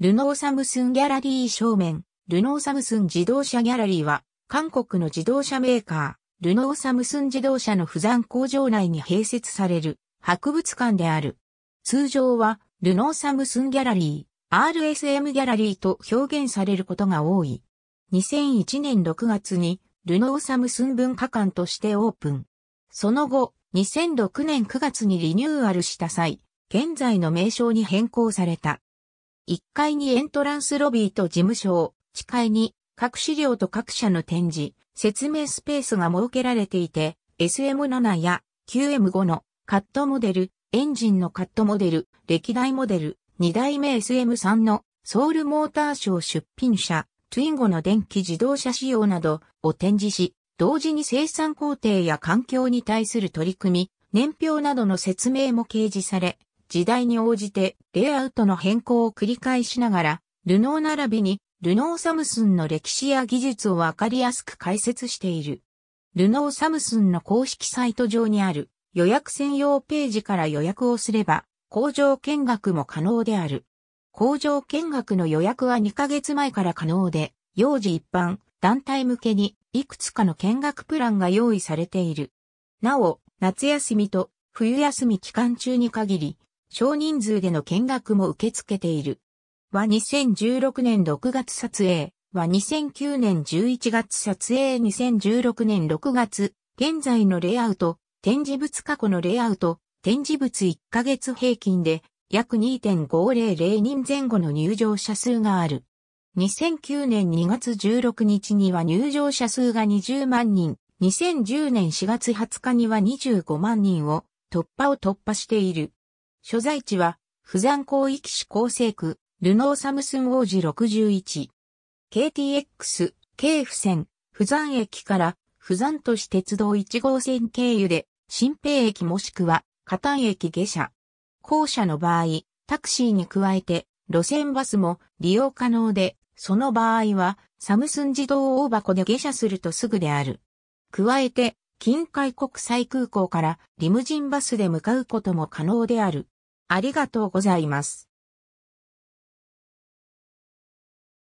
ルノーサムスンギャラリー正面、ルノーサムスン自動車ギャラリーは、韓国の自動車メーカー、ルノーサムスン自動車の不山工場内に併設される博物館である。通常は、ルノーサムスンギャラリー、RSM ギャラリーと表現されることが多い。2001年6月に、ルノーサムスン文化館としてオープン。その後、2006年9月にリニューアルした際、現在の名称に変更された。1階にエントランスロビーと事務所を、地階に各資料と各社の展示、説明スペースが設けられていて、SM7 や QM5 のカットモデル、エンジンのカットモデル、歴代モデル、2代目 SM3 のソウルモーターショー出品車、ツインゴの電気自動車仕様などを展示し、同時に生産工程や環境に対する取り組み、年表などの説明も掲示され、時代に応じてレイアウトの変更を繰り返しながら、ルノー並びにルノーサムスンの歴史や技術をわかりやすく解説している。ルノーサムスンの公式サイト上にある予約専用ページから予約をすれば工場見学も可能である。工場見学の予約は2ヶ月前から可能で、幼児一般、団体向けにいくつかの見学プランが用意されている。なお、夏休みと冬休み期間中に限り、少人数での見学も受け付けている。は2016年6月撮影、は2009年11月撮影2016年6月、現在のレイアウト、展示物過去のレイアウト、展示物1ヶ月平均で約2.500人前後の入場者数がある。2009年2月16日には入場者数が20万人、2010年4月20日には25万人を突破を突破している。所在地は、釜山広域市厚生区、ルノーサムスン王子61。KTX、京府線、釜山駅から、釜山都市鉄道1号線経由で、新平駅もしくは、加丹駅下車。後者の場合、タクシーに加えて、路線バスも利用可能で、その場合は、サムスン自動大箱で下車するとすぐである。加えて、近海国際空港からリムジンバスで向かうことも可能である。ありがとうございます。